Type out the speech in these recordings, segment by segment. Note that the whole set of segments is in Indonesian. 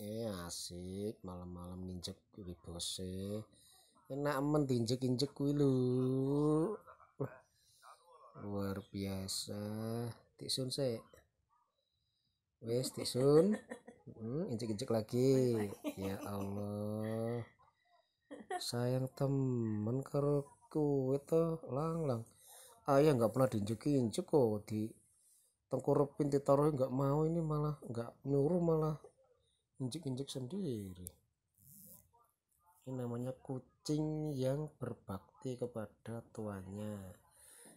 eh asik malam-malam nginjek ribose enak men diinjek-injek kuwi lho luar biasa tisun se wes tisun hmm, injek-injek lagi ya Allah sayang temen karo itu to lang lang ayah iya, nggak pernah diinjek-injek kok di tengkurupin ditaruh nggak mau ini malah nggak nyuruh malah injek-injek sendiri ini namanya kucing yang berbakti kepada tuannya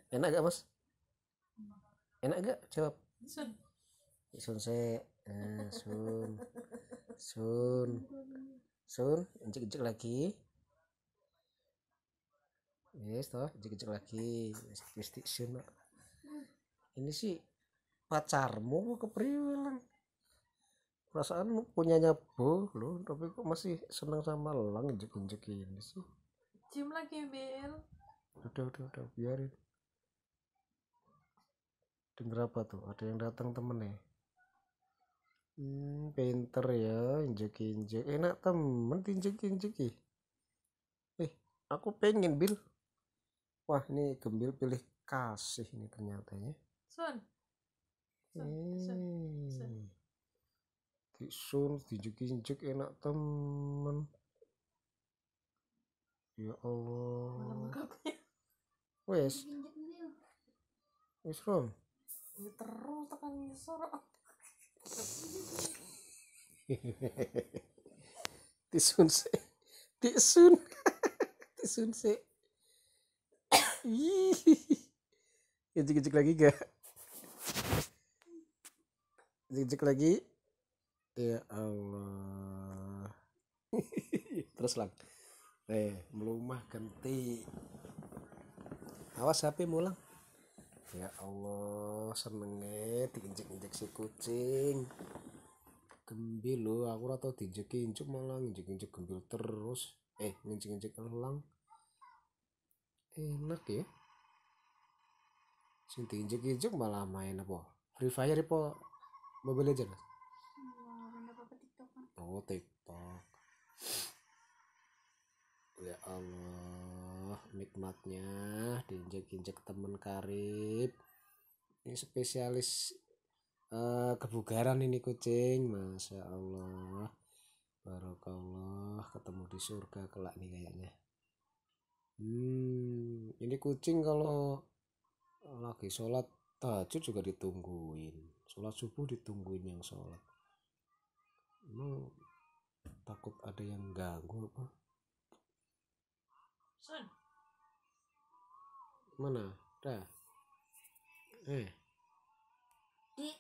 enak gak mas enak gak jawab sun ya, sun se eh, ah, sun sun sun injek-injek lagi yes toh injek-injek lagi yes, sun ini sih pacarmu kepriwe perasaan punyanya bu lo tapi kok masih senang sama lang injek injek ini sih cium lagi bil udah udah udah biarin denger apa tuh ada yang datang temennya hmm, pinter ya injek injek enak temen injek injek eh aku pengen bil wah ini gembil pilih kasih ini ternyata ya Sun. Sun. Sun. Sun. Eh. Sun dijuk-injuk enak temen ya Allah wes wes rom ya terus tekan ngisor tisun se tisun tisun se Ijik-ijik lagi gak? ijik lagi ya Allah terus lang eh melumah ganti awas HP mulang ya Allah senenge diinjek-injek si kucing gembil lo aku ora diinjek-injek malah injek-injek gembil terus eh injek-injek elang enak ya sing diinjek-injek malah main apa Free Fire apa Mobile Legends TikTok ya Allah nikmatnya diinjek-injek temen karib ini spesialis uh, kebugaran ini kucing Masya Allah Barokallah ketemu di surga kelak nih kayaknya hmm ini kucing kalau lagi sholat tahajud juga ditungguin sholat subuh ditungguin yang sholat takut ada yang ganggu apa Son. mana dah eh